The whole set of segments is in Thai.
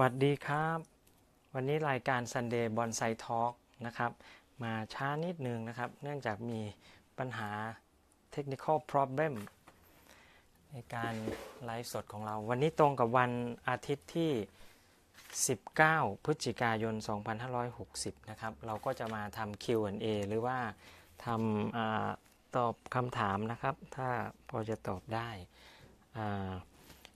วัสดีครับ วันนี้รายการ Sunday Bonsai Talk นะครับ มาช้านิดนึงนะครับ เนื่องจากมีปัญหา technical problem ในการไลฟ์สดของเรา วันนี้ตรงกับวันอาทิตย์ที่ 19 พฤศจิกายน 2560 นะครับ เราก็จะมาทำ Q&A หรือว่าทำอตอบคำถามนะครับ ถ้าพอจะตอบได้อ่า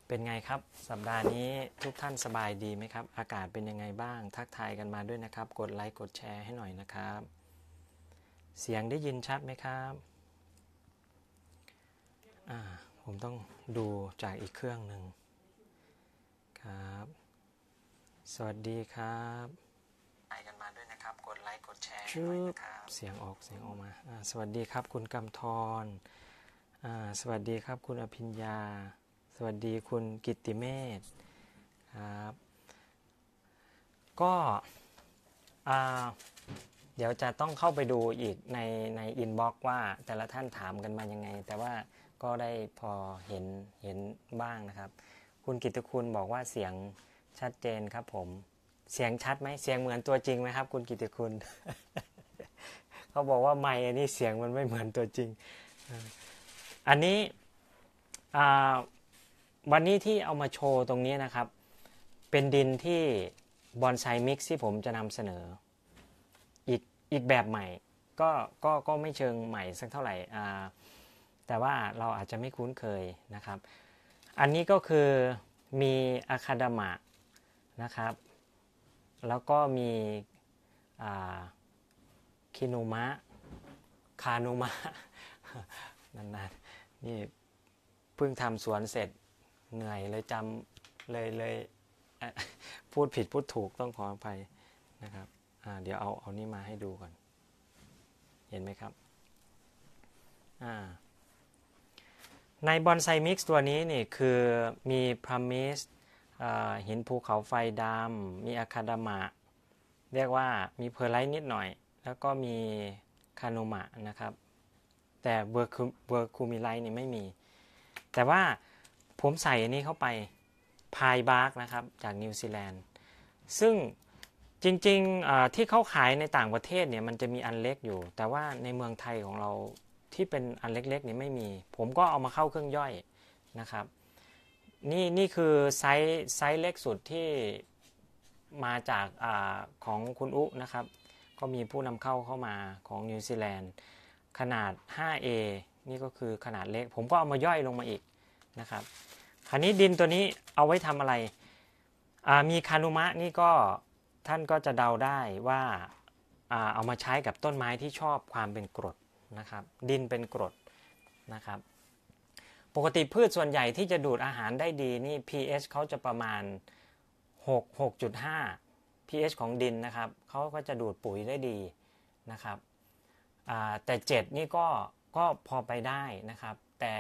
เป็นไงครับ สัปดาห์นี้ทุกท่านสบายดีไหมครับ อากาศเป็นยังไงบ้าง ทักทายกันมาด้วยนะครับ กดไลค์กดแชร์ให้หน่อยนะครับ เสียงได้ยินชัดไหมครับอ่าผมต้องดูจากอีกเครื่องหนึ่งครับ สวัสดีครับไกันมาด้วยนะครับกดไลค์กดแชร์หน่อยนะครับเสียงออกเสียงออกมาสวัสดีครับคุณกำธรสวัสดีครับคุณอภิญญาสวัสดีคุณกิติเมศครับก็เดี๋ยวจะต้องเข้าไปดูอีกในในอินบ็อกว่า แต่ละท่านถามกันมายังไง แต่ว่าก็ได้พอเห็นเห็นบ้างนะครับ คุณกิตติคุณบอกว่าเสียงชัดเจนครับผม เสียงชัดไหมเสียงเหมือนตัวจริงไหมครับ คุณกิติคุณเขาบอกว่าไม่อันนี้เสียงมันไม่เหมือนตัวจริง อันนี้อ่าวันนี้ที่เอามาโชว์ตรงนี้นะครับ เป็นดินที่บอนไซมิกซ์ที่ผมจะนำเสนอ อีกอีกแบบใหม่ก็ก็ก็ไม่เชิงใหม่สักเท่าไหร่อ่าแต่ว่าเราอาจจะไม่คุ้นเคยนะครับ อันนี้ก็คือมีอะคาดามะนะครับ แล้วก็มีคินุมะคานุมะนานๆนี่เพิ่งทำสวนเสร็จเหนื่อย เลยจำเลยเลยพูดผิดพูดถูกต้องขออภัยนะครับเดี๋ยวเอาเอานี่มาให้ดูก่อน เห็นไหมครับ ในบอนไซมิกซ์ตัวนี้นี่คือมีพรามิสหินภูเขาไฟดำมีอะคาดามะเรียกว่ามีเพอร์ไลท์นิดหน่อย แล้วก็มีคาโนมะนะครับ แต่เบอร์คูมิไลท์นี่ไม่มี แต่ว่าผมใส่อันนี้เข้าไป พายบาร์กนะครับจากนิวซีแลนด์ ซึ่งจริงๆที่เขาขายในต่างประเทศเนี่ยมันจะมีอันเล็กอยู่ แต่ว่าในเมืองไทยของเราที่เป็นอันเล็กๆนี่ไม่มี ผมก็เอามาเข้าเครื่องย่อยนะครับ นี่นี่คือไซส์ไซส์เล็กสุดที่มาจากอของคุณอุนะครับก็มีผู้นำเข้าเข้ามาของนิวซีแลนด์ขนาด 5A นี่ก็คือขนาดเล็ก ผมก็เอามาย่อยลงมาอีกนะครับคราวนี้ดินตัวนี้เอาไว้ทำอะไร มีคานุมะนี่ก็ท่านก็จะเดาได้ว่าเอามาใช้กับต้นไม้ที่ชอบความเป็นกรดนะครับดินเป็นกรดนะครับ ปกติพืชส่วนใหญ่ที่จะดูดอาหารได้ดี นี่ pH เขาจะประมาณ6 6.5 pH ของดินนะครับเขาก็จะดูดปุ๋ยได้ดีนะครับแต่ 7 นี่ก็ก็พอไปได้นะครับ แต่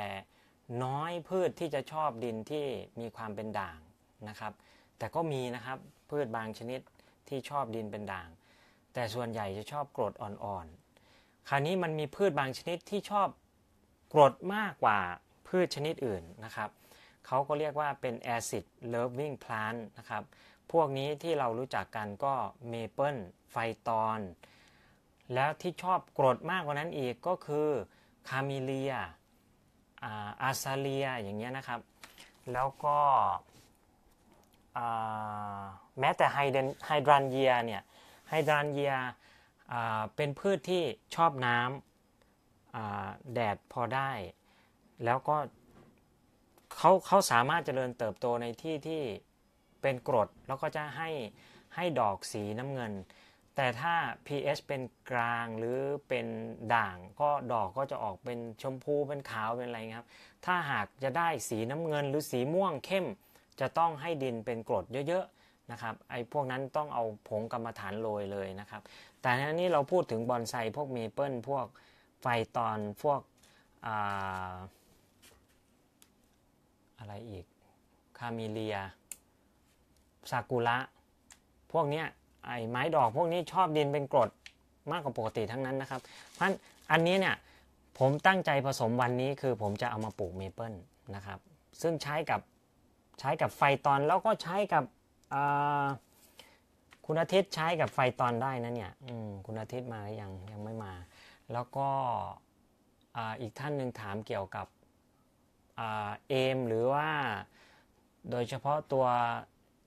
น้อยพืชที่จะชอบดินที่มีความเป็นด่างนะครับ แต่ก็มีนะครับพืชบางชนิดที่ชอบดินเป็นด่าง แต่ส่วนใหญ่จะชอบกรดอ่อนๆคราวนี้มันมีพืชบางชนิดที่ชอบกรดมากกว่าพืชชนิดอื่นนะครับเขาก็เรียกว่าเป็นแอซิดเลิฟวิ่งพลานนะครับพวกนี้ที่เรารู้จักกันก็เมเปิลไฟตอนแล้วที่ชอบกรดมากกว่านั้นอีกก็คือคาเมเลียอาซาเลียอย่างเงี้ยนะครับ แล้วก็แม้แต่ไฮเดนไฮดรันเยียเนี่ยไฮดรันเยียเป็นพืชที่ชอบน้ำแดดพอได้ แล้วก็เขาเขาสามารถเจริญเติบโตในที่ที่เป็นกรด แล้วก็จะให้ให้ดอกสีน้ำเงินแต่ถ้า pH เป็นกลางหรือเป็นด่างก็ดอกก็จะออกเป็นชมพูเป็นขาวเป็นอะไรครับ ถ้าหากจะได้สีน้ำเงินหรือสีม่วงเข้ม จะต้องให้ดินเป็นกรดเยอะๆนะครับ ไอ้พวกนั้นต้องเอาผงกรรมฐานโรยเลยนะครับ แต่ทีนี้เราพูดถึงบอนไซพวกเมเปิลพวกไฟตอนพวกอะอะไรอีกคาเมเลียซากุระพวกเนี้ยไอ้ไม้ดอกพวกนี้ชอบดินเป็นกรดมากกว่าปกติทั้งนั้นนะครับ เพราะฉะนั้นอันนี้เนี่ย ผมตั้งใจผสมวันนี้คือผมจะเอามาปลูกเมเปิลนะครับซึ่งใช้กับใช้กับไฟตอนแล้วก็ใช้กับคุณอาทิตย์ใช้กับไฟตอนได้นะเนี่ยคุณอาทิตย์มาหรือยังยังไม่มา แล้วก็อีกท่านหนึ่งถามเกี่ยวกับเอมหรือว่าโดยเฉพาะตัว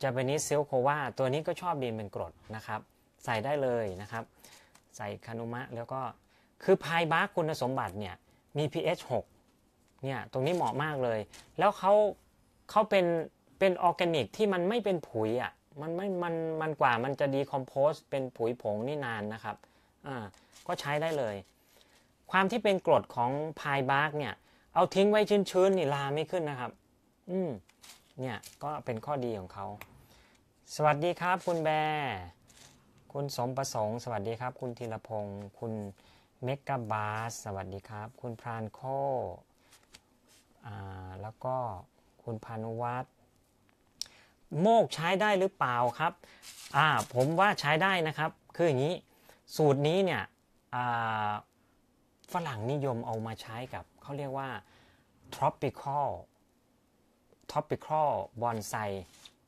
จ a ปนิส s e ลโคว c o ตัวนี้ก็ชอบดินเป็นกรดนะครับ ใส่ได้เลยนะครับ ใส่คานุมะ แล้วก็คือพายบาร์คุณสมบัติเนี่ย มี pH 6 เนี่ยตรงนี้เหมาะมากเลย แล้วเขาเขาเป็นเป็นออร์แกนิกที่มันไม่เป็นผุยอะ่ะมันไม่มันมันกว่ามันจะดีคอมโพสเป็นผุยผงนี่นานนะครับอ่าก็ใช้ได้เลย ความที่เป็นกรดของพายบาร์กเนี่ย เอาทิ้งไว้ชื้นๆนี่ลาไม่ขึ้นนะครับ อืมเนี่ยก็เป็นข้อดีของเขา สวัสดีครับคุณแบร์ คุณสมประสงค์ สวัสดีครับคุณธีรพงศ์คุณเมกะบาสสวัสดีครับ คุณพรานโค แล้วก็คุณพานุวัฒน์โมกใช้ได้หรือเปล่าครับ ผมว่าใช้ได้นะครับ คืออย่างนี้สูตรนี้เนี่ยฝรั่งนิยมเอามาใช้กับเขาเรียกว่า tropical topical b o n s ไซ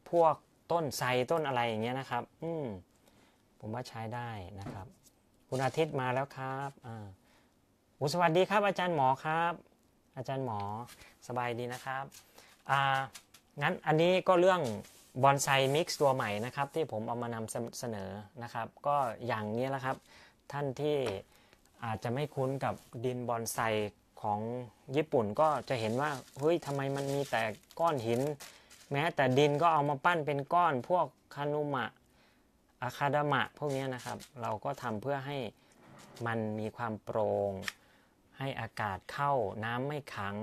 พวกต้นไซต้นอะไรอย่างเงี้ยนะครับ อืมผมว่าใช้ได้นะครับ คุณอาทิตย์มาแล้วครับอ่าอุสวัสดีครับ อาจารย์หมอครับ อาจารย์หมอ สบายดีนะครับ อ่า งั้นอันนี้ก็เรื่องบอนไซมิกซ์ตัวใหม่นะครับที่ผมเอามานำเสนอนะครับ ก็อย่างนี้แหละครับ ท่านที่อาจจะไม่คุ้นกับดินบอนไซของญี่ปุ่นก็จะเห็นว่า เฮ้ยทำไมมันมีแต่ก้อนหิน แม้แต่ดินก็เอามาปั้นเป็นก้อน พวกคานุมะ อาคาดามะพวกนี้นะครับ เราก็ทำเพื่อให้มันมีความโปรง่งให้อากาศเข้าน้ำไม่ขัง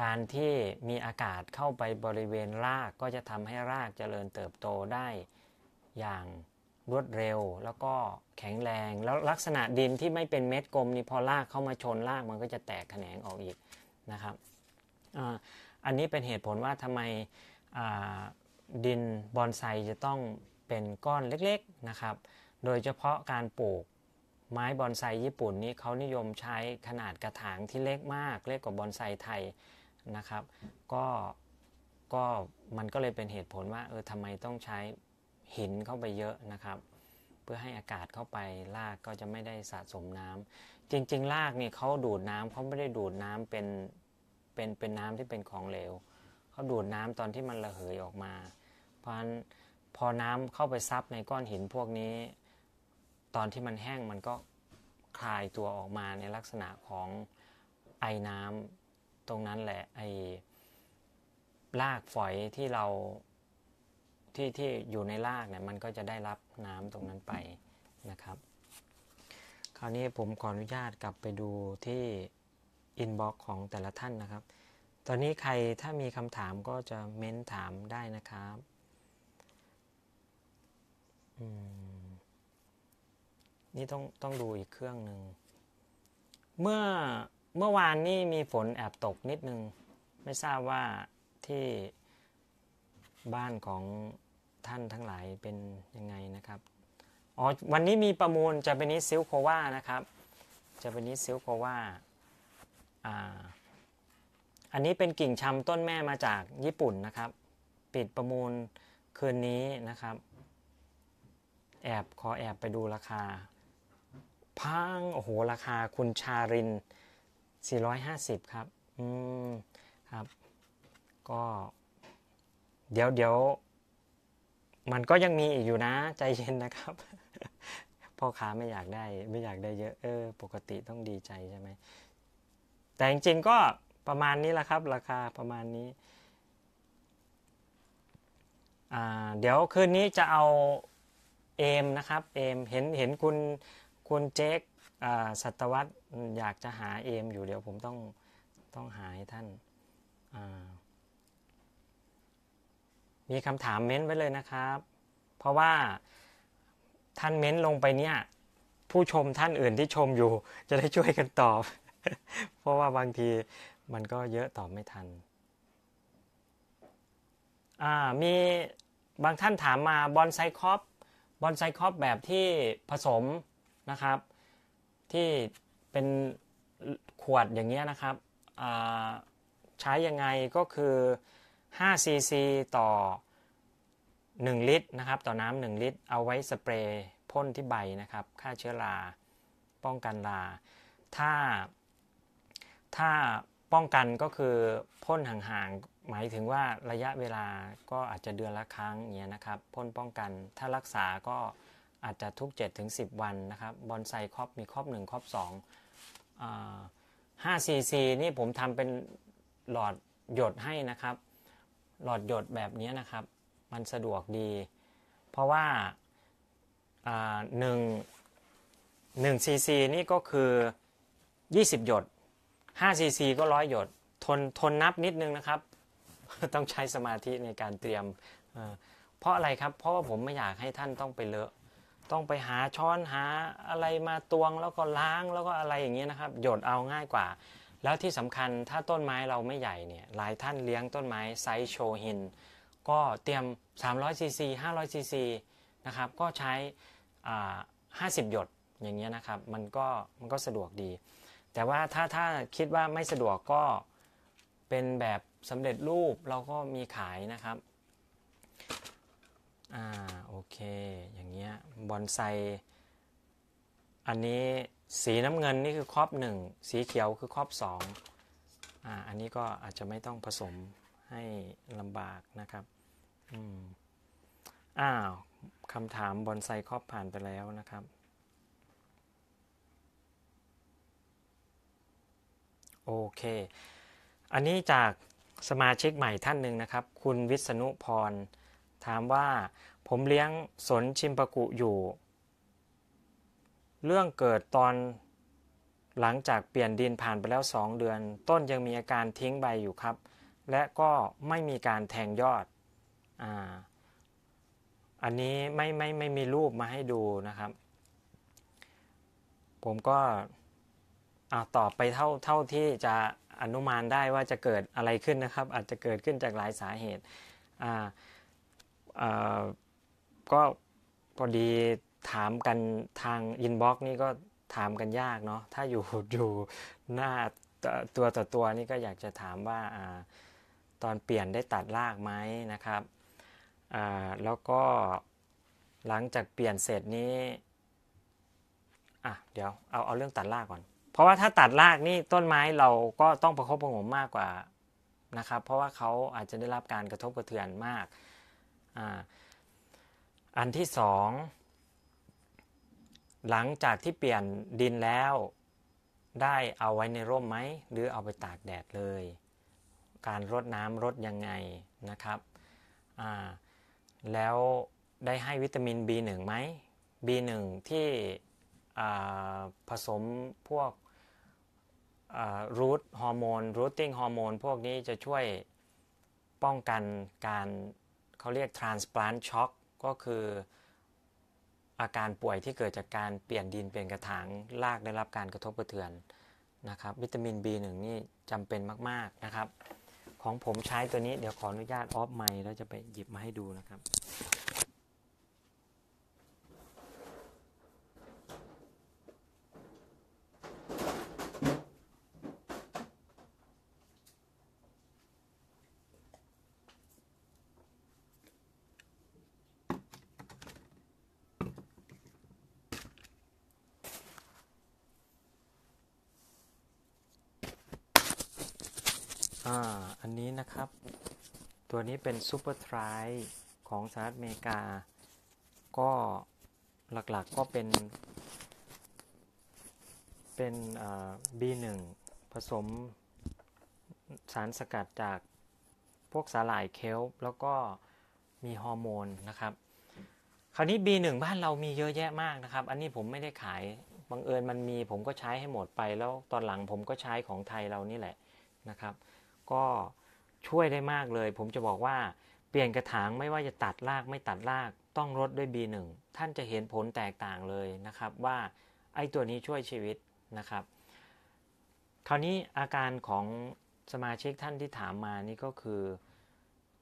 การที่มีอากาศเข้าไปบริเวณรากก็จะทำให้รากเจริญเติบโตได้อย่างรวดเร็ว แล้วก็แข็งแรง แล้วลักษณะดินที่ไม่เป็นเม็ดกลม นี่พอลากเข้ามาชนลากมันก็จะแตกแขนงออกอีกนะครับอันนี้เป็นเหตุผลว่าทำไมดิน บอนไซจะต้องเป็นก้อนเล็กๆนะครับ โดยเฉพาะการปลูกไม้บอนไซญี่ปุ่นนี้เขานิยมใช้ขนาดกระถางที่เล็กมากเล็กกว่าบอนไซไทยนะครับ ก็ก็มันก็เลยเป็นเหตุผลว่าเออทำไมต้องใช้หินเข้าไปเยอะนะครับ เพื่อให้อากาศเข้าไปรากก็จะไม่ได้สะสมน้ำ จริงๆรากเนี่ยเขาดูดน้ำเขาไม่ได้ดูดน้ำเป็นเป็นเป็นน้ำที่เป็นของเหลวเขาดูดน้ำตอนที่มันระเหยออกมา เพราะนนั้พอน้ำเข้าไปซับในก้อนหินพวกนี้ ตอนที่มันแห้งมันก็คลายตัวออกมาในลักษณะของไอน้ำตรงนั้นแหละไอรากฝอยที่เราที่ที่อยู่ในรากเนี่ย มันก็จะได้รับน้ำตรงนั้นไปนะครับ คราวนี้ผมขออนุญาตกลับไปดูที่อินบ็อกของแต่ละท่านนะครับ ตอนนี้ใครถ้ามีคำถามก็จะเม้นถามได้นะครับ นี่ต้องต้องดูอีกเครื่องหนึ่ง เมื่อเมื่อวานนี่มีฝนแอบตกนิดนึง ไม่ทราบว่าที่บ้านของท่านทั้งหลายเป็นยังไงนะครับ อ๋อวันนี้มีประมูลจะเป็นนิซิลโควานะครับ จะเป็นนิซิลโควาอ่า อันนี้เป็นกิ่งชำต้นแม่มาจากญี่ปุ่นนะครับ ปิดประมูล คืนนี้นะครับ แอบขอแอบไปดูราคา พัง โอ้โหราคา คุณชารินสี่ร้้อยหาสิบครับ อืมครับ ก็ เดี๋ยวเดี๋ยวมันก็ยังมีอีกอยู่นะใจเย็นนะครับพ่อค้าไม่อยากได้ ไม่อยากได้เยอะเออปกติต้องดีใจใช่ไหม แต่จริงๆก็ประมาณนี้แหละครับ ราคาประมาณนี้ เดี๋ยวคืนนี้จะเอาเอมนะครับ เอมเห็นเห็นคุณคุณเจคสัตวัตอยากจะหาเอม อยู่เดี๋ยวผมต้องต้องหาให้ท่านอ่ามีคำถามเม้นไว้เลยนะครับ เพราะว่าท่านเม้นลงไปเนี่ยผู้ชมท่านอื่นที่ชมอยู่จะได้ช่วยกันตอบ เพราะว่าบางทีมันก็เยอะตอบไม่ทันอ่ามีบางท่านถามมาบอลไซคอปบอลไซคอปแบบที่ผสมนะครับ ที่เป็นขวดอย่างเงี้ยนะครับใช้ยังไงก็คือ5ซีต่อ1 ลิตรนะครับ ต่อน้ำ1ลิตร เอาไว้สเปรย์พ่นที่ใบนะครับฆ่าเชื้อราป้องกันราถ้าถ้าป้องกันก็คือพ่นห่างๆ หมายถึงว่าระยะเวลาก็อาจจะเดือนละครั้งเงี้ยนะครับ พ่นป้องกัน ถ้ารักษาก็อาจจะทุก 7-10 วันนะครับบอนไซครอบมีครอบ1ครอบ2 5 cc นี่ผมทำเป็นหลอดหยดให้นะครับ หลอดหยดแบบนี้นะครับมันสะดวกดีเพราะว่าหนึ่งหนึ่งซีซีนี่ก็คือ 20 หยด5ซีซีก็ร้อยหยดทนทนนับนิดนึงนะครับ ต้องใช้สมาธิในการเตรียมเพราะอะไรครับเพราะว่าผมไม่อยากให้ท่านต้องไปเลอะต้องไปหาช้อนหาอะไรมาตวงแล้วก็ล้างแล้วก็อะไรอย่างเงี้ยนะครับหยดเอาง่ายกว่า แล้วที่สำคัญถ้าต้นไม้เราไม่ใหญ่เนี่ยหลายท่านเลี้ยงต้นไม้ไซส์โชหินก็เตรียม 300cc 500cc นะครับ ก็ใช้50 หยดอย่างเงี้ยนะครับมันก็มันก็สะดวกดี แต่ว่าถ้าถ้าคิดว่าไม่สะดวกก็เป็นแบบสำเร็จรูปเราก็มีขายนะครับ อ่าโอเค อย่างเงี้ยบอนไซ อันนี้สีน้ำเงินนี่คือครอบหนึ่งสีเขียวคือครอบสองอ่าอันนี้ก็อาจจะไม่ต้องผสมให้ลำบากนะครับอ้าวคำถามบอนไซครอบผ่านไปแล้วนะครับ โอเค อันนี้จากสมาชิกใหม่ท่านหนึ่งนะครับ คุณวิษณุพร ถามว่าผมเลี้ยงสนชิมปะกุอยู่ เรื่องเกิดตอนหลังจากเปลี่ยนดินผ่านไปแล้ว 2 เดือน ต้นยังมีอาการทิ้งใบอยู่ครับ และก็ไม่มีการแทงยอดอันนี้ไม่ไม่ไม่มีรูปมาให้ดูนะครับ ผมก็ตอบไปเท่าเท่าที่จะอนุมานได้ว่าจะเกิดอะไรขึ้นนะครับ อาจจะเกิดขึ้นจากหลายสาเหตุก็พอดีถามกันทางอินบ็อกซ์นี่ก็ถามกันยากเนาะถ้าอยู่อยู่หน้าตัวต่อตัวนี่ก็อยากจะถามว่าอตอนเปลี่ยนได้ตัดลากไหมนะครับ่าแล้วก็หลังจากเปลี่ยนเสร็จนี้ อ่ะเดี๋ยวเอาเอาเรื่องตัดรากก่อน เพราะว่าถ้าตัดรากนี่ต้นไม้เราก็ต้องประคบประงมมากกว่านะครับ เพราะว่าเขาอาจจะได้รับการกระทบกระเทือนมากอ่าอันที่สองหลังจากที่เปลี่ยนดินแล้ว ได้เอาไว้ในร่มไหมหรือเอาไปตากแดดเลย การรดน้ำรดยังไงนะครับอ่าแล้วได้ให้วิตามิน B1 ไหม B1 ที่ผสมพวกรูทฮอร์โมนรูทติ้งฮอร์โมนพวกนี้จะช่วยป้องกันการเขาเรียก transplant shock ก็คืออาการป่วยที่เกิดจากการเปลี่ยนดินเปลี่ยนกระถางรากได้รับการกระทบกระเทือนนะครับ วิตามิน B1 นี่จำเป็นมาก ๆนะครับของผมใช้ตัวนี้เดี๋ยวขออนุญาตออฟไมค์แล้วจะไปหยิบมาให้ดูนะครับตัวนี้เป็นซูเปอร์ทริของสหรัฐอเมริกา ก็หลักๆกก็เป็นเป็น B1 ผสมสารสกัดจากพวกสาหร่ายเคลป แล้วก็มีฮอร์โมนนะครับ คราวนี้ B1 บ้านเรามีเยอะแยะมากนะครับ อันนี้ผมไม่ได้ขาย บังเอิญมันมีผมก็ใช้ให้หมดไปแล้วตอนหลังผมก็ใช้ของไทยเรานี่แหละนะครับ ก็ช่วยได้มากเลย ผมจะบอกว่าเปลี่ยนกระถาง ไม่ว่าจะตัดรากไม่ตัดรากต้องลดด้วย B1 ท่านจะเห็นผลแตกต่างเลยนะครับ ว่าไอ้ตัวนี้ช่วยชีวิตนะครับคราวนี้อาการของสมาชิกท่านที่ถามมานี่ก็คือ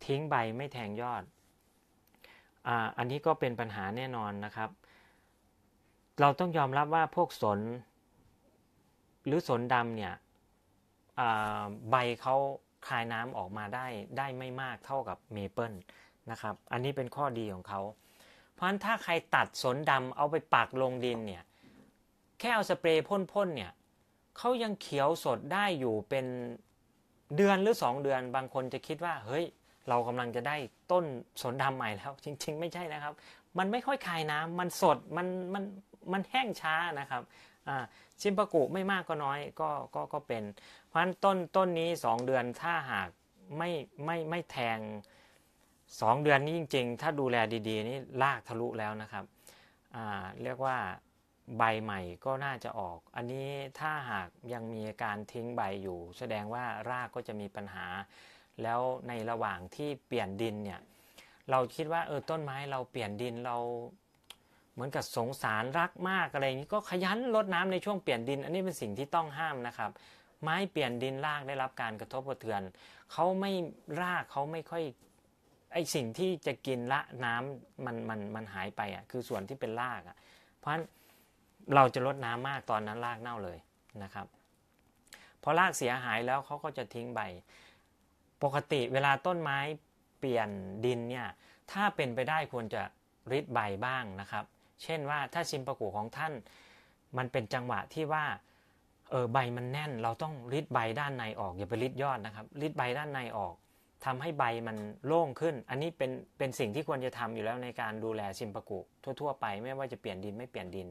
ทิ้งใบไม่แทงยอดออันนี้ก็เป็นปัญหาแน่นอนนะครับ เราต้องยอมรับว่าพวกสน หรือสนดำเนี่ยใบเขาคายน้ำออกมาได้ได้ไม่มากเท่ากับเมเปิลนะครับ อันนี้เป็นข้อดีของเขาเพราะฉะนั้นถ้าใครตัดสนดำเอาไปปักลงดินเนี่ย แค่เอาสเปรย์พ่นๆ เนี่ยเขายังเขียวสดได้อยู่เป็นเดือนหรือ2เดือน บางคนจะคิดว่า เฮ้ย เรากำลังจะได้ต้นสนดำใหม่แล้ว จริงๆ ไม่ใช่นะครับ มันไม่ค่อยคายน้ำมันสด มันมันมันแห้งช้านะครับชิมปะกุไม่มากก็น้อยก็ก็ก็เป็นพราะันต้นต้นนี้สองเดือนถ้าหากไม่ไม่ไม่แทงสองเดือนนี้จริง ๆ ถ้าดูแลดี ๆ นี่ลากทะลุแล้วนะครับ เรียกว่าใบใหม่ก็น่าจะออก อันนี้ถ้าหากยังมีการทิ้งใบอยู่ แสดงว่ารากก็จะมีปัญหา แล้วในระหว่างที่เปลี่ยนดินเนี่ย เราคิดว่าเออต้นไม้เราเปลี่ยนดินเราเหมือนกับสงสารรักมากอะไรอย่างนี้ก็ขยันลดน้ำในช่วงเปลี่ยนดิน อันนี้เป็นสิ่งที่ต้องห้ามนะครับไม้เปลี่ยนดินรากได้รับการกระทบกระเทือน เขาไม่รากเขาไม่ค่อยไอสิ่งที่จะกินละน้ำมันมันมันหายไปอ่ะคือส่วนที่เป็นรากอ่ะเพราะฉะนั้นเราจะลดน้ำมากตอนนั้นรากเน่าเลยนะครับพอรากเสียหายแล้วเขาก็จะทิ้งใบ ปกติเวลาต้นไม้เปลี่ยนดินเนี่ยถ้าเป็นไปได้ควรจะริดใบบ้างนะครับ เช่นว่าถ้าชิมประกูของท่านมันเป็นจังหวะที่ว่าเออใบมันแน่นเราต้องริดใบด้านในออกอย่าไปริดยอดนะครับริดใบด้านในออก ทำให้ใบมันโล่งขึ้น อันนี้เป็นเป็นสิ่งที่ควรจะทำอยู่แล้วในการดูแลชิมปะกุ ทั่วๆไปไม่ว่าจะเปลี่ยนดินไม่เปลี่ยนดิน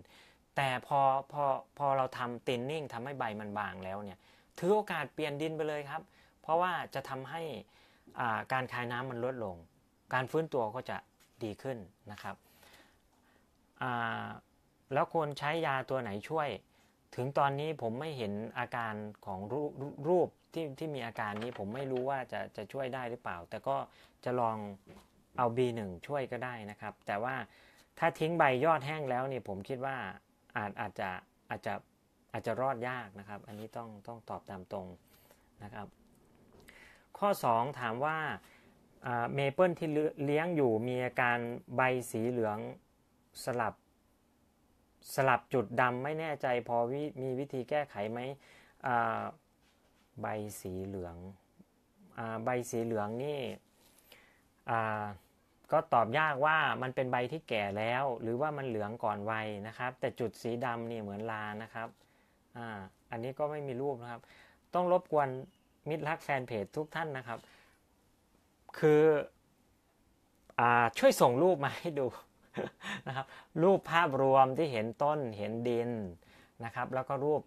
แต่พอพอพอเราทำตินนิ่งทำให้ใบมันบางแล้วเนี่ยถือโอกาสเปลี่ยนดินไปเลยครับ เพราะว่าจะทำให้อ่าการคายน้ำมันลดลง การฟื้นตัวก็จะดีขึ้นนะครับอ่าแล้วควรใช้ยาตัวไหนช่วยถึงตอนนี้ผมไม่เห็นอาการของรูรรูปที่ที่มีอาการนี้ผมไม่รู้ว่าจะจะช่วยได้หรือเปล่า แต่ก็จะลองเอา B1 ช่วยก็ได้นะครับ แต่ว่าถ้าทิ้งใบยอดแห้งแล้วเนี่ยผมคิดว่าอาจอาจจะอาจจะอาจจะรอดยากนะครับ อันนี้ต้องต้องตอบตามตรงนะครับ ข้อ 2 ถามว่าเมเปิลที่เลี้ยงอยู่มีอาการใบสีเหลืองสลับสลับจุดดำไม่แน่ใจพอมีวิธีแก้ไขไหมใบสีเหลืองอใบสีเหลืองนี่ก็ตอบยากว่ามันเป็นใบที่แก่แล้วหรือว่ามันเหลืองก่อนวัยนะครับ แต่จุดสีดำนี่เหมือนลานะครับออันนี้ก็ไม่มีรูปนะครับ ต้องรบกวนมิตรรักแฟนเพจทุกท่านนะครับ คืออช่วยส่งรูปมาให้ดูนะครับรูปภาพรวมที่เห็นต้นเห็นดินนะครับแล้วก็รูป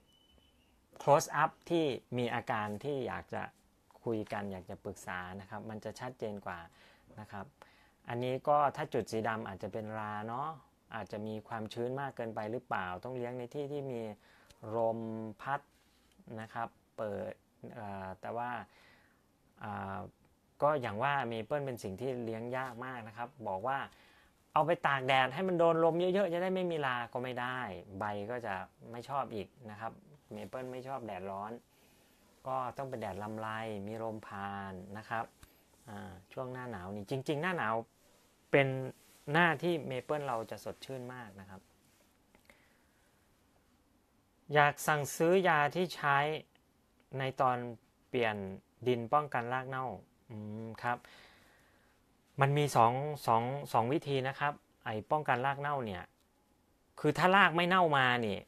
close up ที่มีอาการที่อยากจะคุยกันอยากจะปรึกษานะครับ มันจะชัดเจนกว่านะครับ อันนี้ก็ถ้าจุดสีดำอาจจะเป็นราเนาะอาจจะมีความชื้นมากเกินไปหรือเปล่าต้องเลี้ยงในที่ที่มีลมพัดนะครับ เปิดแต่ว่าก็อย่างว่าเมเปิลเป็นสิ่งที่เลี้ยงยากมากนะครับ บอกว่าเอาไปตากแดดให้มันโดนลมเยอะๆ จะได้ไม่มีลาก็ไม่ได้ ใบก็จะไม่ชอบอีกนะครับ เมเปิลไม่ชอบแดดร้อน ก็ต้องเป็นแดดลำไร มีลมพานนะครับ ช่วงหน้าหนาวนี่จริงๆ หน้าหนาวเป็นหน้าที่เมเปิลเราจะสดชื่นมากนะครับ อยากสั่งซื้อยาที่ใช้ในตอนเปลี่ยนดินป้องกันรากเน่าครับมันมีสองสองสองวิธีนะครับ ไอ้ป้องกันรากเน่าเนี่ย คือถ้ารากไม่เน่ามานี่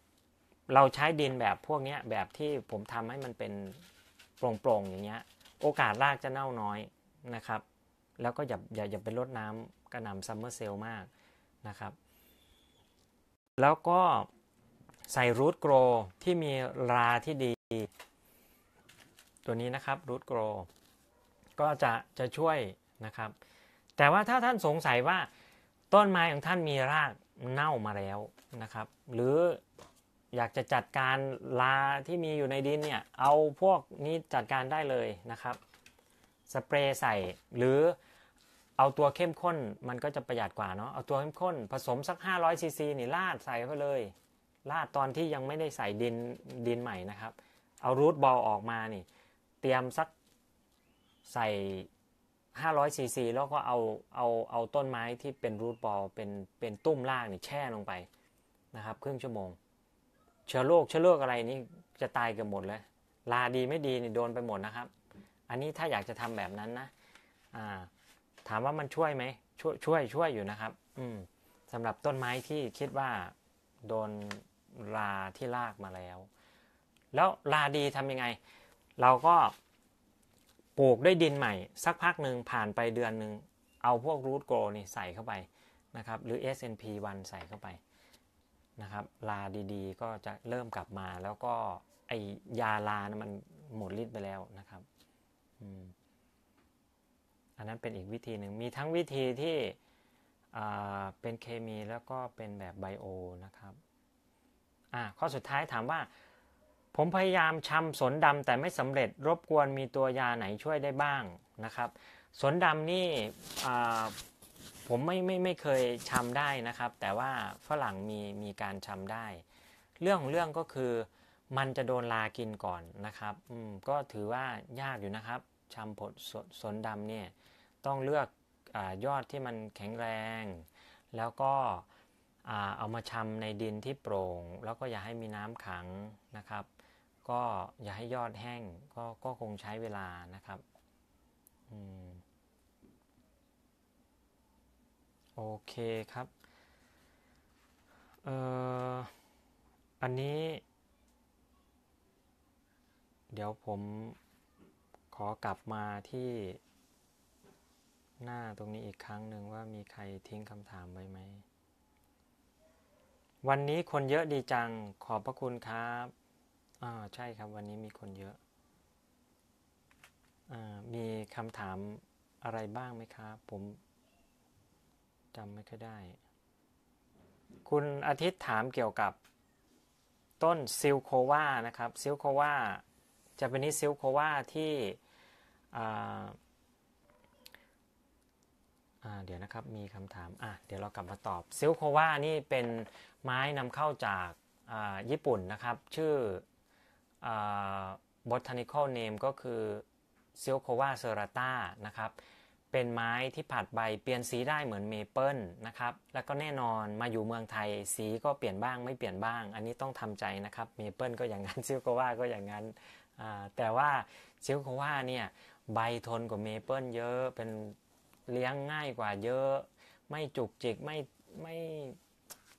เราใช้ดินแบบพวกนี้แบบที่ผมทำให้มันเป็นโปร่งๆอย่างเงี้ย โอกาสรากจะเน่าน้อยนะครับ แล้วก็อย่าอย่าอย่าไปลดน้ำกระหน่ำซัมเมอร์เซลมากนะครับ แล้วก็ใส่รูทโกรที่มีราที่ดี ตัวนี้นะครับรูทโกรก็จะจะช่วยนะครับแต่ว่าถ้าท่านสงสัยว่าต้นไม้ของท่านมีรากเน่ามาแล้วนะครับ หรืออยากจะจัดการลาที่มีอยู่ในดินเนี่ยเอาพวกนี้จัดการได้เลยนะครับ สเปรย์ใส่หรือเอาตัวเข้มข้นมันก็จะประหยัดกว่าเนาะเอาตัวเข้มข้น ผสมสัก 500ซีซีนี่ราดใส่ไปเลยราดตอนที่ยังไม่ได้ใส่ดินดินใหม่นะครับ เอารูทบอลออกมานี่ เตรียมสักใส่500ซีซีแล้วก็เอาเอาเอาต้นไม้ที่เป็นรูทบอลเป็นเป็นตุ้มล่างนี่แช่ลงไปนะครับครึ่งชั่วโมง เชื้อโรคเชื้อโรคอะไรนี่จะตายเกือบหมดเลยลาดีไม่ดีนี่โดนไปหมดนะครับ อันนี้ถ้าอยากจะทำแบบนั้นนะอ่า ถามว่ามันช่วยไหม ช่วย ช่วยช่วยอยู่นะครับ อืมสำหรับต้นไม้ที่คิดว่า โดนลาที่ลากมาแล้ว แล้วลาดีทำยังไง เราก็ปลูกด้วยดินใหม่ สักพักหนึ่งผ่านไปเดือนหนึ่งเอาพวกรูทโกลนี่ใส่เข้าไปนะครับ หรือ s p 1ใส่เข้าไปนะครับลาดีๆก็จะเริ่มกลับมาแล้วก็ไอยาลานะมันหมดฤทธิ์ไปแล้วนะครับอันนั้นเป็นอีกวิธีหนึ่งมีทั้งวิธีที่เป็นเคมีแล้วก็เป็นแบบไบโอนะครับ ข้อสุดท้ายถามว่าผมพยายามชำสนดำแต่ไม่สำเร็จรบกวนมีตัวยาไหนช่วยได้บ้างนะครับ สนดำนี่ผมไม่ไม่ไม่เคยชำได้นะครับ แต่ว่าฝรั่งมีมีการชำได้ เรื่องเรื่องก็คือมันจะโดนลากินก่อนนะครับอืมก็ถือว่ายากอยู่นะครับชำผลสสนดำเนี่ยต้องเลือกอยอดที่มันแข็งแรง แล้วก็เอามาชำในดินที่โปร่ง แล้วก็อย่าให้มีน้ำขังนะครับก็อย่าให้ยอดแห้ง ก็ก็คงใช้เวลานะครับ อืม โอเคครับเอ่ออันนี้ เดี๋ยวผม ขอกลับมาที่ หน้าตรงนี้อีกครั้งหนึ่งว่ามีใครทิ้งคำถามไว้ไหม วันนี้คนเยอะดีจังขอบพระคุณครับ่าใช่ครับ วันนี้มีคนเยอะอ่ามีคำถามอะไรบ้างไหมครับ ผมจำไม่ค่อยได้ คุณอาทิตย์ถามเกี่ยวกับต้นซิลโควา นะครับซิลโควาจะเป็นนิซิลโควาที่ เดี๋ยวนะครับ มีคำถามอ่ะเดี๋ยวเรากลับมาตอบซิลโควา นี่เป็นไม้นำเข้าจากญี่ปุ่นนะครับชื่อ botanical name ก็คือซิลโควาเซราตานะครับ เป็นไม้ที่ผัดใบเปลี่ยนสีได้เหมือนเมเปิลนะครับ แล้วก็แน่นอนมาอยู่เมืองไทยสีก็เปลี่ยนบ้างไม่เปลี่ยนบ้าง อันนี้ต้องทำใจนะครับ เมเปิลก็อย่างนั้นซิลโควา ก็อย่างนั้น แต่ว่าซิลโควาเนี่ยใบทนกว่าเมเปิลเยอะ เป็นเลี้ยงง่ายกว่าเยอะ ไม่จุกจิกไม่ไม่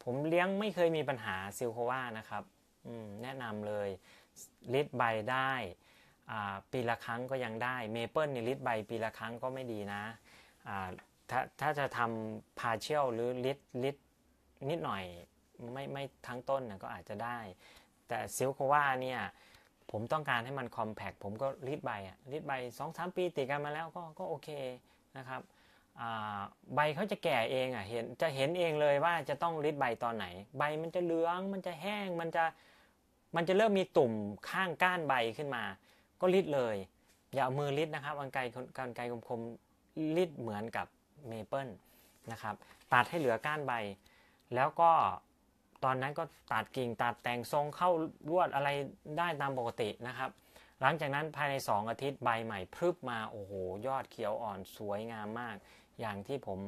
ผมเลี้ยงไม่เคยมีปัญหาซิลโควา นะครับ แนะนำเลยลิตรใบได้ปีละครั้งก็ยังได้เมเปิลในลิตรใบปีละครั้งก็ไม่ดีนะถ้าถ้าจะทำพาเชียลหรือลิตรลิตรนิดหน่อยไม่ไม่ทั้งต้นนะก็อาจจะได้ แต่ซิลโคว่าเนี่ยผมต้องการให้มันคอมแพคผมก็ลิตรใบอะลิตรใบสองสามปีติดกันมาแล้วก็ก็โอเคนะครับ ใบเขาจะแก่เองอ่ะเห็นจะเห็นเองเลยว่าจะต้องริดใบตอนไหน ใบมันจะเหลืองมันจะแห้งมันจะมันจะเริ่มมีตุ่มข้างก้านใบขึ้นมา ก็ริดเลย อย่าเอามือริดนะครับกรรไกลกรรไกลคมๆริดเหมือนกับเมเปิลนะครับ ตัดให้เหลือก้านใบ แล้วก็ตอนนั้นก็ตัดกิ่งตัดแต่งทรงเข้าลวดอะไรได้ตามปกตินะครับ หลังจากนั้นภายใน 2อาทิตย์ใบใหม่พรึบมา โอ้โห ยอดเขียวอ่อนสวยงามมาก อย่างที่ผม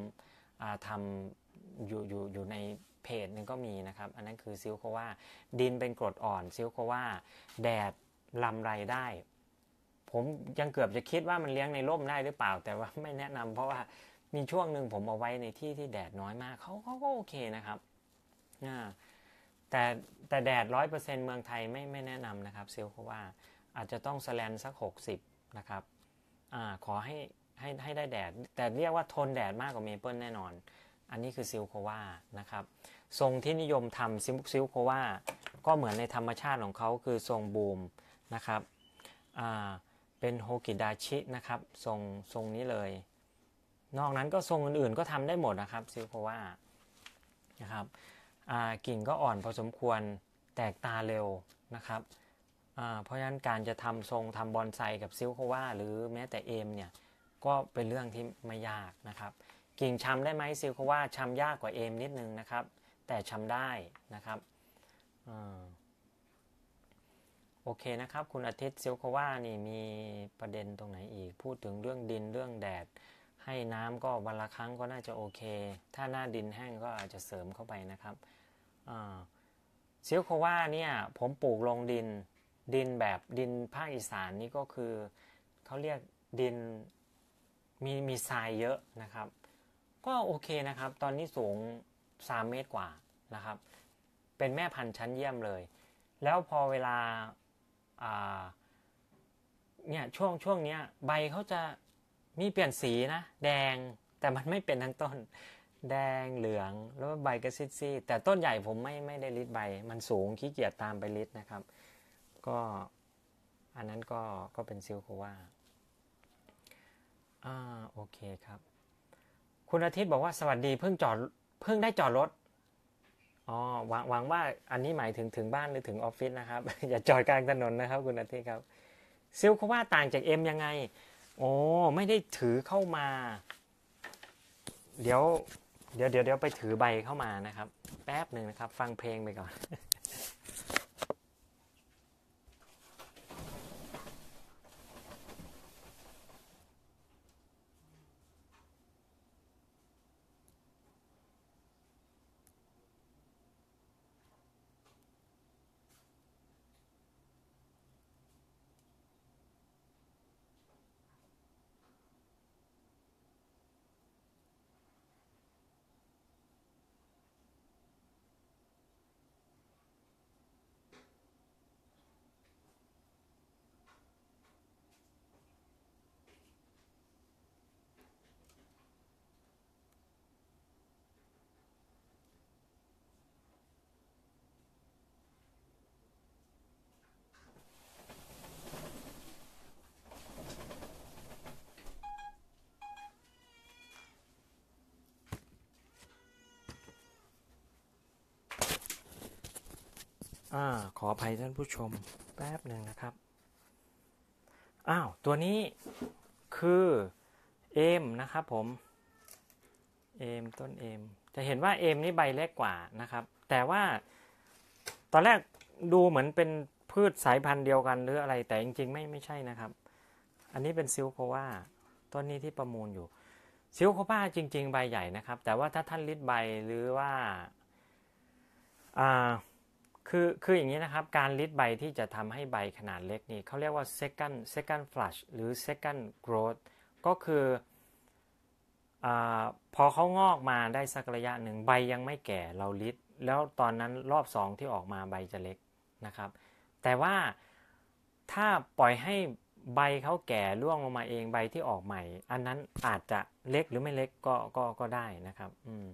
ทำอยู่อยู่อยู่ในเพจหนึ่งก็มีนะครับ อันนั้นคือซิลโคว่าดินเป็นกรดอ่อนซิลโคว่าแดดลำไรได้ ผมยังเกือบจะคิดว่ามันเลี้ยงในร่มได้หรือเปล่า แต่ว่าไม่แนะนำ เพราะว่ามีช่วงหนึ่งผมเอาไว้ในที่ที่แดดน้อยมากเขาเขาก็โอเคนะครับแต่แต่แดดร้อยเปอร์เซ็นต์เมืองไทยไม่ไม่แนะนำนะครับ ซิลโคว่าอาจจะต้องสแลนสักหกสิบนะครับอขอให้ให้ให้ได้แดดแต่เรียกว่าทนแดดมากกว่าเมเปิลแน่นอนอันนี้คือซิลโควานะครับ ทรงที่นิยมทำซิลซิลโควาก็เหมือนในธรรมชาติของเขาคือทรงบูมนะครับ เป็นโฮกิดาชินะครับทรงทรงนี้เลย นอกนั้นก็ทรงอื่นๆก็ทำได้หมดนะครับซิลโควานะครับกิ่งก็อ่อนพอสมควรแตกตาเร็วนะครับ เพราะฉะนั้นการจะทำทรงทำบอนไซกับซิลโควาหรือแม้แต่เอมเนี่ยก็เป็นเรื่องที่ไม่ยากนะครับกิ่งชำได้ไหมซิลเขาว่าชำยากกว่าเอมนิดนึงนะครับ แต่ชำได้นะครับโอเคนะครับ คุณอาทิตย์ซิลเขาว่านี่มีประเด็นตรงไหนอีก พูดถึงเรื่องดินเรื่องแดด ให้น้ำก็วันละครั้งก็น่าจะโอเค ถ้าหน้าดินแห้งก็อาจจะเสริมเข้าไปนะครับซิลเขาว่าเนี่ย ผมปลูกลงดินดินแบบดินภาคอีสานนี่ก็คือ เขาเรียกดินมีมีทรายเยอะนะครับก็โอเคนะครับ ตอนนี้สูง 3 เมตรกว่านะครับ เป็นแม่พันธุ์ชั้นเยี่ยมเลย แล้วพอเวลาเนี่ย ช่วงช่วงเนี้ย ใบเขาจะ มีเปลี่ยนสีนะ แดงแต่มันไม่เป็นทั้งต้นแดงเหลือง แล้วใบก็ซีดซีแต่ต้นใหญ่ผมไม่ไม่ได้ริดใบ มันสูงขี้เกียจตามไปริดนะครับ ก็อันนั้นก็ก็เป็นซิลโคว่าอ่าโอเคครับคุณอาทิตย์บอกว่าสวัสดีเพิ่งจอดเพิ่งได้จอดรถอ๋อหวังหวังว่าอันนี้หมายถึงถึงบ้านหรือถึงออฟฟิศนะครับ อย่าจอดกลางถนนนะครับ คุณอาทิตย์ครับ ซิลเขาว่าต่างจากเอ็มยังไงโอ้ไม่ได้ถือเข้ามา เดี๋ยว เดี๋ยวเดี๋ยวไปถือใบเข้ามานะครับ แป๊บหนึ่งนะครับ ฟังเพลงไปก่อนอขออภัยท่านผู้ชมแป๊บหนึ่งนะครับ อ้าว ตัวนี้คือเอมนะครับผมเอมต้นเอมจะเห็นว่าเอมนี่ใบเล็กกว่านะครับ แต่ว่า ตอนแรกดูเหมือนเป็นพืชสายพันธุ์เดียวกันหรืออะไรแต่จริง ๆ ไม่ไม่ใช่นะครับ อันนี้เป็นซิลโคว่าต้นนี้ที่ประมูลอยู่ซิลโคว่าจริง ๆ ใบใหญ่นะครับ แต่ว่าถ้าท่านริดใบหรือว่าอ่าคือ คือ อย่างนี้นะครับ การลิดใบที่จะทำให้ใบขนาดเล็กนี่เขาเรียกว่า second second flush หรือ second growth ก็คืออพอเขางอกมาได้สักระยะหนึ่งใบยังไม่แก่เราลิด แล้วตอนนั้นรอบสองที่ออกมาใบจะเล็กนะครับ แต่ว่า ถ้าปล่อยให้ใบเขาแก่ร่วงลงมาเองใบที่ออกใหม่ อันนั้นอาจจะเล็กหรือไม่เล็กก็ ก็ก็ได้นะครับ อืม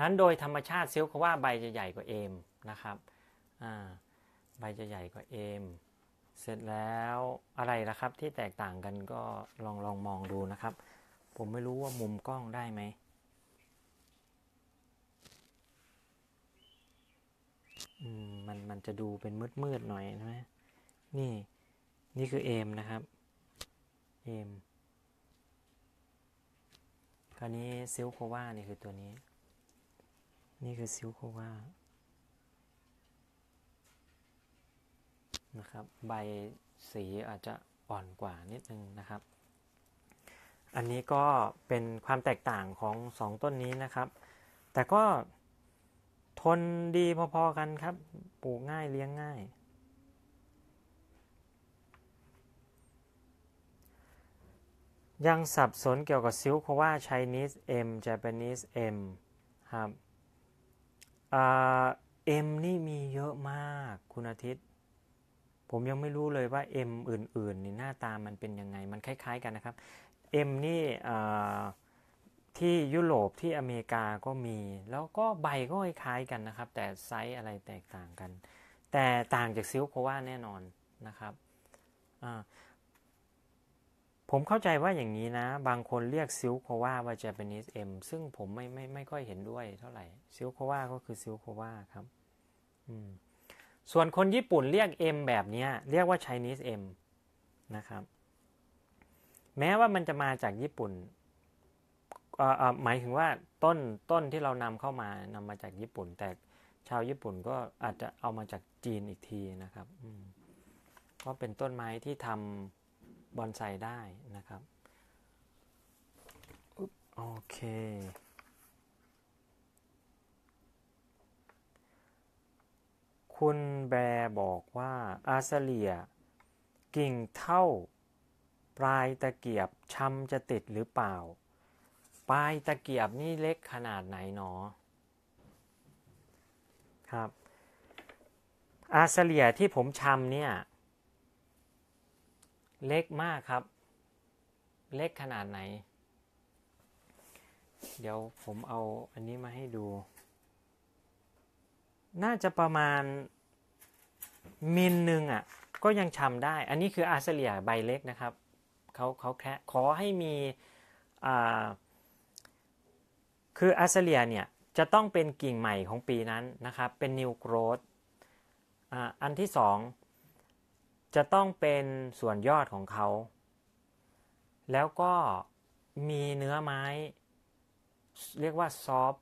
นั้นโดยธรรมชาติเซลล์เขาว่าใบจะใหญ่กว่าเอมนะครับใบจะใหญ่กว่า M เสร็จแล้วอะไรนะครับ ที่แตกต่างกันก็ลองลองมองดูนะครับ ผมไม่รู้ว่ามุมกล้องได้ไหม มันมันจะดูเป็นมืดมืดหน่อยนะนี่ นี่คือเอมนะครับ เอมคราวนี้ซิลโควานี่คือตัวนี้ นี่คือซิลโควานะครับใบสีอาจจะอ่อนกว่านิดนึงนะครับ อันนี้ก็เป็นความแตกต่างของ 2 ต้นนี้นะครับ แต่ก็ทนดีพอ ๆ กันครับ ปลูกง่ายเลี้ยงง่าย ยังสับสนเกี่ยวกับซิลเพราะว่า Chinese M Japanese M ครับเอ็มนี่มีเยอะมากคุณอาทิตย์ผมยังไม่รู้เลยว่า M อื่นๆนี่หน้าตามันเป็นยังไง มันคล้ายๆกันนะครับ M นี่ที่ยุโรป ที่อเมริกาก็มี แล้วก็ใบก็คล้ายกันนะครับ แต่ไซส์อะไรแตกต่างกัน แต่ต่างจากซิลโคว่าแน่นอนนะครับผมเข้าใจว่าอย่างนี้นะ บางคนเรียกซิลโคว่าว่าจ j a นิสเอ็มซึ่งผมไม่ไม่ไม่ค่อยเห็นด้วยเท่าไหร่ซิลโคว่าก็คือซิลโคว่าครับ อืมส่วนคนญี่ปุ่นเรียก M แบบนี้เรียกว่า Chinese M นะครับ แม้ว่ามันจะมาจากญี่ปุ่น หมายถึงว่าต้นต้นที่เรานำเข้ามานำมาจากญี่ปุ่น แต่ชาวญี่ปุ่นก็อาจจะเอามาจากจีนอีกทีนะครับก็เป็นต้นไม้ที่ทำบอนไซได้นะครับโอเคคุณแบร์บอกว่าอาเซเลียกิ่งเท่า ปลายตะเกียบช้ำจะติดหรือเปล่า ปลายตะเกียบนี่เล็กขนาดไหนหนอครับ อาเซเลียที่ผมช้ำเนี่ย เล็กมากครับ เล็กขนาดไหน เดี๋ยวผมเอาอันนี้มาให้ดูน่าจะประมาณมิลหนึ่งอ่ะก็ยังชำได้ อันนี้คืออาเซเลียใบเล็กนะครับเขาเขาแค่ขอให้มีคืออาเซเลียเนี่ยจะต้องเป็นกิ่งใหม่ของปีนั้นนะครับ เป็นนิวโกรธอันที่สองจะต้องเป็นส่วนยอดของเขา แล้วก็มีเนื้อไม้ เรียกว่าซอฟ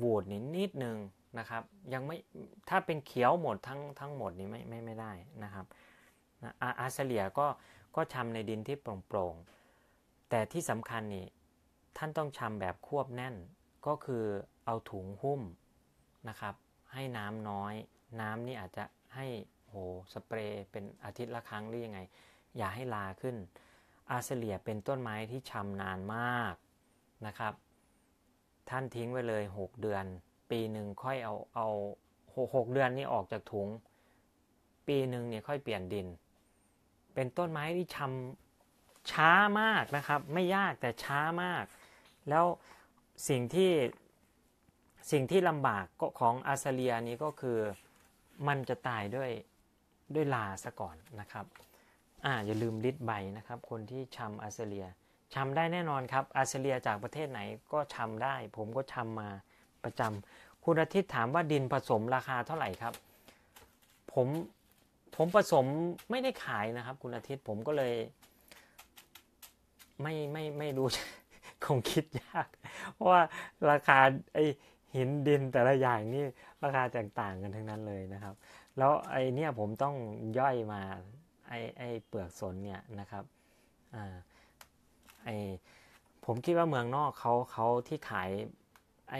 วูดนิดนิดหนึ่งนะครับยังไม่ถ้าเป็นเขียวหมดทั้งทั้งหมดนี้ไม่ไม่ไม่ได้นะครับอาอาเซเลียก็ก็ชำในดินที่โปร่งโปร่งแต่ที่สำคัญนี่ ท่านต้องชำแบบควบแน่นก็คือเอาถุงหุ้มนะครับให้น้ำน้อย น้ำนี่อาจจะให้โหสเปรย์เป็นอาทิตย์ละครั้งหรือยังไง อย่าให้ลาขึ้น อาเซเลียเป็นต้นไม้ที่ชำนานมากนะครับท่านทิ้งไว้เลย 6 เดือนปีหนึ่งค่อยเอาเอาหกเดือนนี่ออกจากถุง ปีหนึ่งเนี่ยค่อยเปลี่ยนดิน เป็นต้นไม้ที่ชำช้ามากนะครับ ไม่ยากแต่ช้ามาก แล้วสิ่งที่สิ่งที่ลำบากของอาซาเลียนี้ก็คือมันจะตายด้วยด้วยลาซะก่อนนะครับ อ่าอย่าลืมลิดใบนะครับ คนที่ชำอาซาเลียชำได้แน่นอนครับอาซาเลียจากประเทศไหนก็ชำได้ ผมก็ชำมาประจำคุณอาทิตย์ถามว่าดินผสมราคาเท่าไหร่ครับ ผม ผมผสมไม่ได้ขายนะครับ คุณอาทิตย์ผมก็เลย ไม่ไม่ไม่รู้คงคิดยาก เพราะว่าราคาไอหินดินแต่ละอย่างนี่ราคาแตกต่างกันทั้งนั้นเลยนะครับ แล้วไอเนี่ยผมต้องย่อยมาไอไอเปลือกสนเนี่ยนะครับอ่าไอผมคิดว่าเมืองนอกเขาเขาที่ขายไอ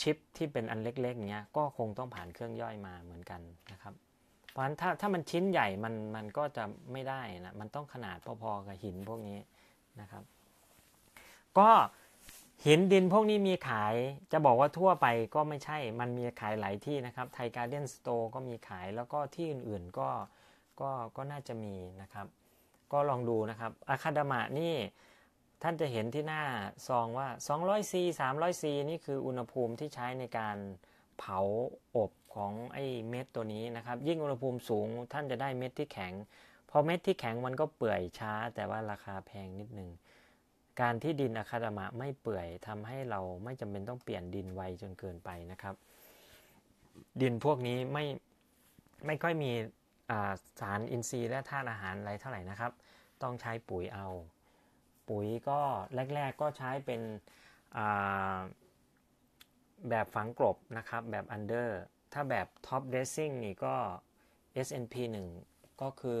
ชิปที่เป็นอันเล็กๆเนี้ยก็คงต้องผ่านเครื่องย่อยมาเหมือนกันนะครับ เพราะฉะนั้นถ้าถ้ามันชิ้นใหญ่มันมันก็จะไม่ได้นะมันต้องขนาดพอๆกับหินพวกนี้นะครับ ก็หินดินพวกนี้มีขายจะบอกว่าทั่วไปก็ไม่ใช่ มันมีขายหลายที่นะครับไทยการ์เดยนสโตร์ก็มีขายแล้วก็ที่อื่น ๆ ก็ก็ก็น่าจะมีนะครับก็ลองดูนะครับอาคาดามะนี่ท่านจะเห็นที่หน้า ซองว่า 200C 300C นี่คืออุณหภูมิที่ใช้ในการเผาอบของไอ้เม็ดตัวนี้นะครับ ยิ่งอุณหภูมิสูง ท่านจะได้เม็ดที่แข็ง พอเม็ดที่แข็งมันก็เปื่อยช้าแต่ว่าราคาแพงนิดนึง การที่ดินอาคาดามะไม่เปื่อยทำให้เราไม่จำเป็นต้องเปลี่ยนดินไวจนเกินไปนะครับ ดินพวกนี้ไม่ไม่ค่อยมีสารอินทรีย์และธาตุอาหารอะไรเท่าไหร่นะครับ ต้องใช้ปุ๋ยเอาุ๋ยก็แรกๆก็ใช้เป็นแบบฝังกลบนะครับ แบบอันเดอร์ถ้าแบบท็อปเดรสซิ่งนี่ก็ SNP 1 ก็คือ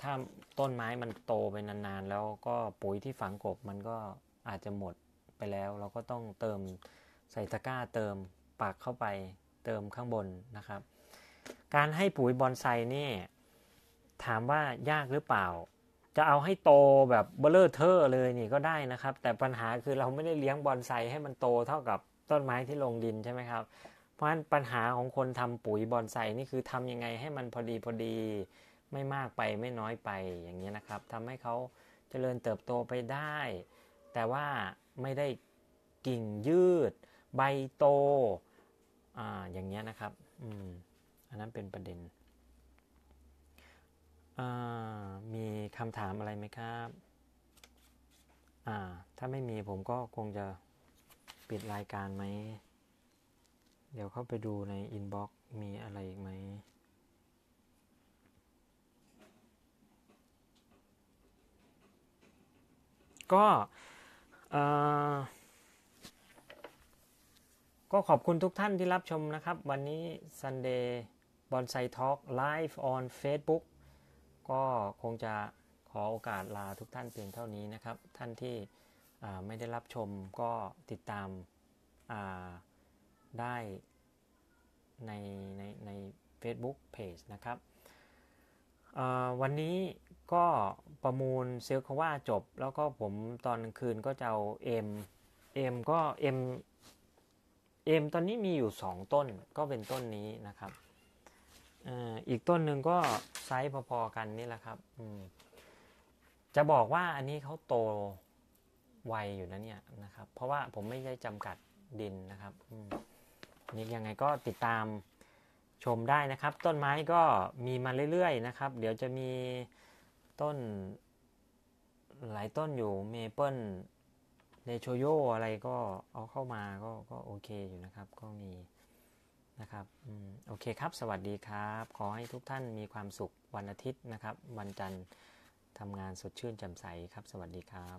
ถ้าต้นไม้มันโตไปนานๆ แล้วก็ปุ๋ยที่ฝังกลบมันก็อาจจะหมดไปแล้วเราก็ต้องเติมใส่ตะกร้าเติมปักเข้าไปเติมข้างบนนะครับ การให้ปุ๋ยบอนไซนี่ ถามว่ายากหรือเปล่าจะเอาให้โตแบบเบลเลอร์เทอร์เลยนี่ก็ได้นะครับ แต่ปัญหาคือเราไม่ได้เลี้ยงบอนไซให้มันโตเท่ากับต้นไม้ที่ลงดินใช่ไหมครับ เพราะฉะนั้นปัญหาของคนทำปุ๋ยบอนไซนี่คือทํำยังไงให้มันพอดีพอดีไม่มากไปไม่น้อยไปอย่างนี้นะครับ ทำให้เขาเจริญเติบโตไปได้ แต่ว่าไม่ได้กิ่งยืด ใบโตออย่างเงี้ยนะครับอืมอันนั้นเป็นประเด็นมีคำถามอะไรไหมครับ ถ้าไม่มีผมก็คงจะปิดรายการไหม เดี๋ยวเข้าไปดูในอินบ็อกมีอะไรอีกไหมก็ก็ขอบคุณทุกท่านที่รับชมนะครับ วันนี้ Sunday Bonsai Talk Live on Facebook ก็คงจะขอโอกาสลาทุกท่านเพียงเท่านี้นะครับ ท่านที่ไม่ได้รับชมก็ติดตามได้ในในในเ a c e b o o k Page นะครับ วันนี้ก็ประมูลเซลคว่าจบ แล้วก็ผมตอนกลางคืนก็จะเอาเอ็มเอ็มก็เอ็มเอ็มตอนนี้มีอยู่ 2 ต้นก็เป็นต้นนี้นะครับอีกต้นหนึ่งก็ไซส์พอ ๆ กันนี่แหละครับ จะบอกว่าอันนี้เขาโตไวอยู่นะเนี่ยนะครับ เพราะว่าผมไม่ได้จำกัดดินนะครับ นี่ยังไงก็ติดตามชมได้นะครับ ต้นไม้ก็มีมาเรื่อยๆนะครับ เดี๋ยวจะมีต้น หลายต้นอยู่เมเปิลเนโชโยอะไรก็เอาเข้ามาก็ก็โอเคอยู่นะครับ ก็มีนะครับโอเคครับ สวัสดีครับ ขอให้ทุกท่านมีความสุข วันอาทิตย์นะครับ วันจันทร์ทำงานสดชื่นแจ่มใสครับ สวัสดีครับ